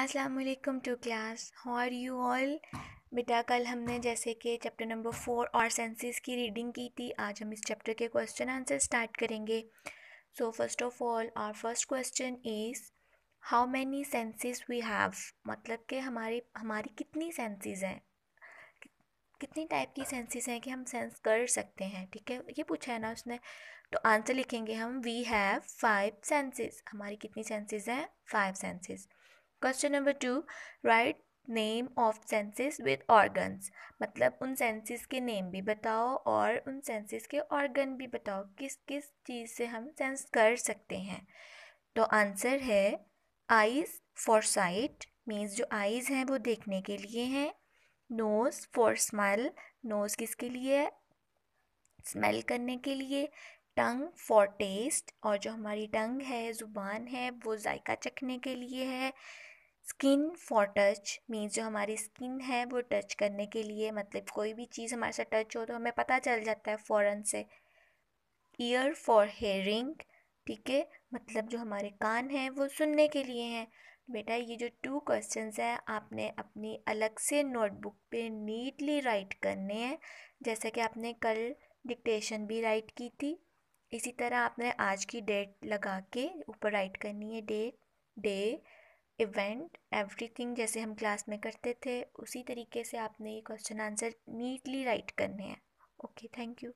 अस्सलाम वालेकुम to class how are you all बेटा कल हमने जैसे कि चैप्टर नंबर फोर और सेंसेस की रीडिंग की थी आज हम इस चैप्टर के क्वेश्चन आंसर स्टार्ट करेंगे सो फर्स्ट ऑफ ऑल और first question is how many senses we have मतलब कि हमारे हमारी कितनी सेंसेस हैं कितनी टाइप की सेंसेस हैं कि हम सेंस कर सकते हैं ठीक है ये पूछा है ना उसने तो आंसर लिखेंगे हम वी हैव फाइव सेंसेस हमारी कितनी सेंसेस हैं five senses question number two right name of senses with organs मतलब उन सेंसेस के नेम भी बताओ और उन सेंसेस के ऑर्गन भी बताओ किस किस चीज़ से हम सेंस कर सकते हैं तो आंसर है आइज़ फॉर साइट मीन्स जो आइज़ हैं वो देखने के लिए हैं नोज़ फॉर स्मेल नोज़ किसके लिए है स्मेल करने के लिए टंग फॉर टेस्ट और जो हमारी टंग है ज़ुबान है वो जायका चखने के लिए है स्किन फॉर टच मीन्स जो हमारी स्किन है वो टच करने के लिए मतलब कोई भी चीज़ हमारे साथ टच हो तो हमें पता चल जाता है फ़ौरन से ईयर फॉर हेयरिंग ठीक है मतलब जो हमारे कान हैं वो सुनने के लिए हैं बेटा ये जो टू क्वेश्चंस हैं आपने अपनी अलग से नोटबुक पे नीटली राइट करने हैं जैसे कि आपने कल डिक्टेशन भी राइट की थी इसी तरह आपने आज की डेट लगा के ऊपर राइट करनी है डेट डे इवेंट एवरीथिंग जैसे हम क्लास में करते थे उसी तरीके से आपने ये क्वेश्चन आंसर नीटली राइट करने हैं ओके थैंक यू